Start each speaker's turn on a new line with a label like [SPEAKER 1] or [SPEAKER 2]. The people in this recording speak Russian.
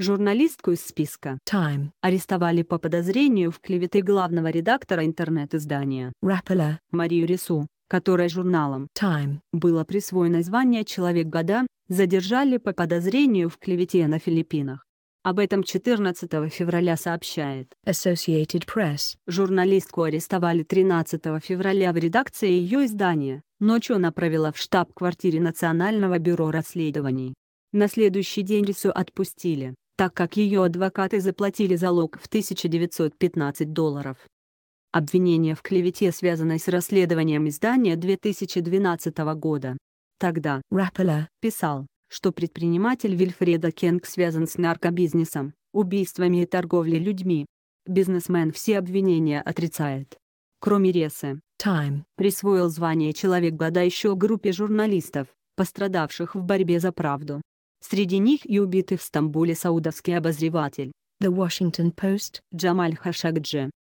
[SPEAKER 1] Журналистку из списка Time арестовали по подозрению в клевете главного редактора интернет-издания Rapala Марию Рису, которой журналом Time было присвоено звание «Человек года», задержали по подозрению в клевете на Филиппинах. Об этом 14 февраля сообщает
[SPEAKER 2] Associated Press.
[SPEAKER 1] Журналистку арестовали 13 февраля в редакции ее издания. Ночью она провела в штаб-квартире Национального бюро расследований. На следующий день Рису отпустили так как ее адвокаты заплатили залог в 1915 долларов. Обвинение в клевете связано с расследованием издания 2012 года. Тогда Раппелла писал, что предприниматель Вильфреда Кенг связан с наркобизнесом, убийствами и торговлей людьми. Бизнесмен все обвинения отрицает. Кроме Ресы, Time присвоил звание «Человек года» еще группе журналистов, пострадавших в борьбе за правду. Среди них и убитый в Стамбуле саудовский обозреватель The Washington Post Джамаль Хашакджи,